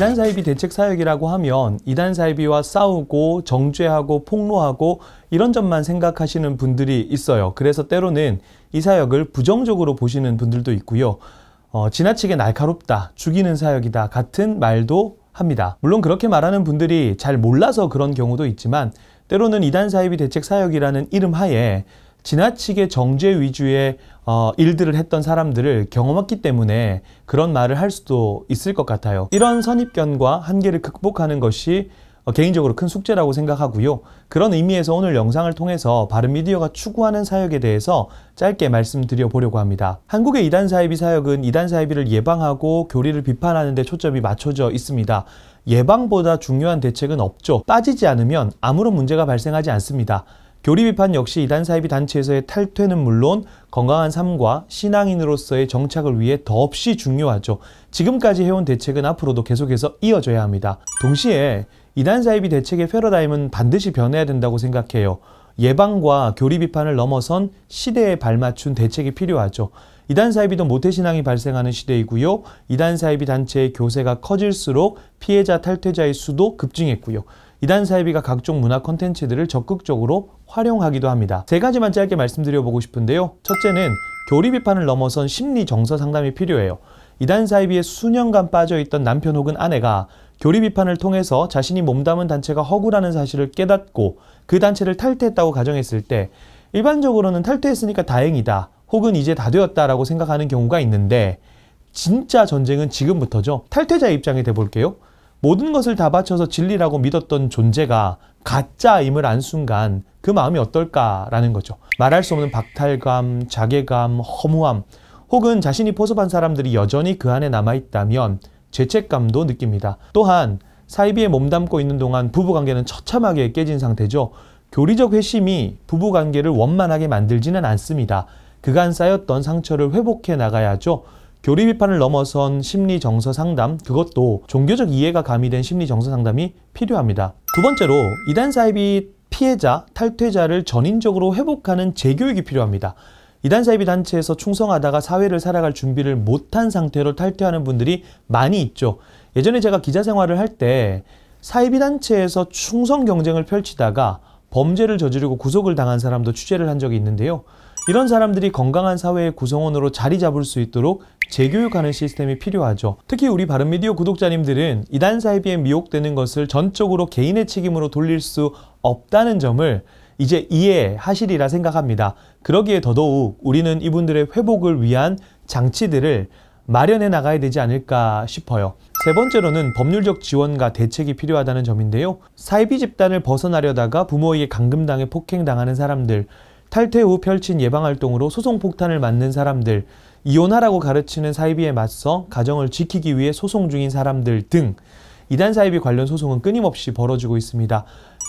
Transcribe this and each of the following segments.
이단 사이비 대책 사역이라고 하면 이단 사이비와 싸우고 정죄하고 폭로하고 이런 점만 생각하시는 분들이 있어요. 그래서 때로는 이 사역을 부정적으로 보시는 분들도 있고요. 어, 지나치게 날카롭다, 죽이는 사역이다 같은 말도 합니다. 물론 그렇게 말하는 분들이 잘 몰라서 그런 경우도 있지만 때로는 이단 사이비 대책 사역이라는 이름 하에 지나치게 정제 위주의 어, 일들을 했던 사람들을 경험했기 때문에 그런 말을 할 수도 있을 것 같아요. 이런 선입견과 한계를 극복하는 것이 어, 개인적으로 큰 숙제라고 생각하고요. 그런 의미에서 오늘 영상을 통해서 바른미디어가 추구하는 사역에 대해서 짧게 말씀드려 보려고 합니다. 한국의 이단사이비 사역은 이단사이비를 예방하고 교리를 비판하는 데 초점이 맞춰져 있습니다. 예방보다 중요한 대책은 없죠. 빠지지 않으면 아무런 문제가 발생하지 않습니다. 교리 비판 역시 이단 사이비 단체에서의 탈퇴는 물론 건강한 삶과 신앙인으로서의 정착을 위해 더없이 중요하죠. 지금까지 해온 대책은 앞으로도 계속해서 이어져야 합니다. 동시에 이단 사이비 대책의 패러다임은 반드시 변해야 된다고 생각해요. 예방과 교리 비판을 넘어선 시대에 발맞춘 대책이 필요하죠. 이단 사이비도 모태 신앙이 발생하는 시대이고요. 이단 사이비 단체의 교세가 커질수록 피해자 탈퇴자의 수도 급증했고요. 이단사이비가 각종 문화 컨텐츠들을 적극적으로 활용하기도 합니다. 세 가지만 짧게 말씀드려보고 싶은데요. 첫째는 교리 비판을 넘어선 심리 정서 상담이 필요해요. 이단사이비에 수년간 빠져있던 남편 혹은 아내가 교리 비판을 통해서 자신이 몸담은 단체가 허구라는 사실을 깨닫고 그 단체를 탈퇴했다고 가정했을 때 일반적으로는 탈퇴했으니까 다행이다 혹은 이제 다 되었다라고 생각하는 경우가 있는데 진짜 전쟁은 지금부터죠. 탈퇴자의 입장이 돼볼게요. 모든 것을 다 바쳐서 진리라고 믿었던 존재가 가짜임을 안 순간 그 마음이 어떨까라는 거죠. 말할 수 없는 박탈감, 자괴감, 허무함, 혹은 자신이 포섭한 사람들이 여전히 그 안에 남아있다면 죄책감도 느낍니다. 또한 사이비에 몸담고 있는 동안 부부관계는 처참하게 깨진 상태죠. 교리적 회심이 부부관계를 원만하게 만들지는 않습니다. 그간 쌓였던 상처를 회복해 나가야죠. 교리 비판을 넘어선 심리 정서 상담 그것도 종교적 이해가 가미된 심리 정서 상담이 필요합니다. 두 번째로 이단 사이비 피해자, 탈퇴자를 전인적으로 회복하는 재교육이 필요합니다. 이단사이비 단체에서 충성하다가 사회를 살아갈 준비를 못한 상태로 탈퇴하는 분들이 많이 있죠. 예전에 제가 기자 생활을 할 때 사이비 단체에서 충성 경쟁을 펼치다가 범죄를 저지르고 구속을 당한 사람도 취재를 한 적이 있는데요. 이런 사람들이 건강한 사회의 구성원으로 자리 잡을 수 있도록 재교육하는 시스템이 필요하죠. 특히 우리 바른미디어 구독자님들은 이단사이비에 미혹되는 것을 전적으로 개인의 책임으로 돌릴 수 없다는 점을 이제 이해하시리라 생각합니다. 그러기에 더더욱 우리는 이분들의 회복을 위한 장치들을 마련해 나가야 되지 않을까 싶어요. 세 번째로는 법률적 지원과 대책이 필요하다는 점인데요. 사이비 집단을 벗어나려다가 부모에게 감금당해 폭행당하는 사람들, 탈퇴 후 펼친 예방활동으로 소송폭탄을 맞는 사람들, 이혼하라고 가르치는 사이비에 맞서 가정을 지키기 위해 소송 중인 사람들 등 이단 사이비 관련 소송은 끊임없이 벌어지고 있습니다.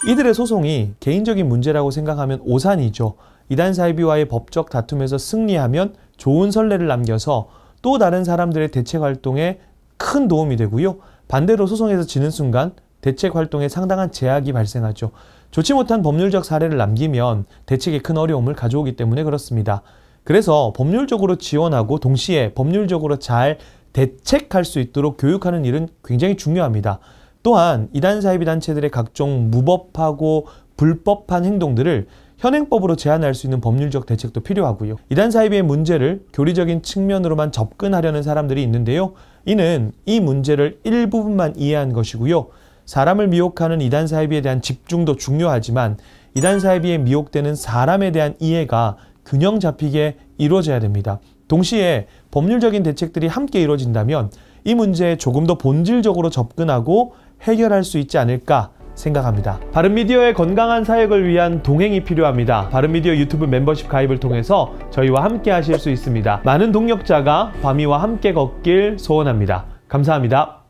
이들의 소송이 개인적인 문제라고 생각하면 오산이죠. 이단 사이비와의 법적 다툼에서 승리하면 좋은 선례를 남겨서 또 다른 사람들의 대책 활동에 큰 도움이 되고요. 반대로 소송에서 지는 순간 대책 활동에 상당한 제약이 발생하죠. 좋지 못한 법률적 사례를 남기면 대책에 큰 어려움을 가져오기 때문에 그렇습니다. 그래서 법률적으로 지원하고 동시에 법률적으로 잘 대책할 수 있도록 교육하는 일은 굉장히 중요합니다. 또한 이단 사이비 단체들의 각종 무법하고 불법한 행동들을 현행법으로 제한할 수 있는 법률적 대책도 필요하고요. 이단 사이비의 문제를 교리적인 측면으로만 접근하려는 사람들이 있는데요. 이는 이 문제를 일부분만 이해한 것이고요. 사람을 미혹하는 이단 사이비에 대한 집중도 중요하지만 이단 사이비에 미혹되는 사람에 대한 이해가 균형 잡히게 이루어져야 됩니다. 동시에 법률적인 대책들이 함께 이루어진다면 이 문제에 조금 더 본질적으로 접근하고 해결할 수 있지 않을까 생각합니다. 바른미디어의 건강한 사역을 위한 동행이 필요합니다. 바른미디어 유튜브 멤버십 가입을 통해서 저희와 함께 하실 수 있습니다. 많은 동력자가 밤이와 함께 걷길 소원합니다. 감사합니다.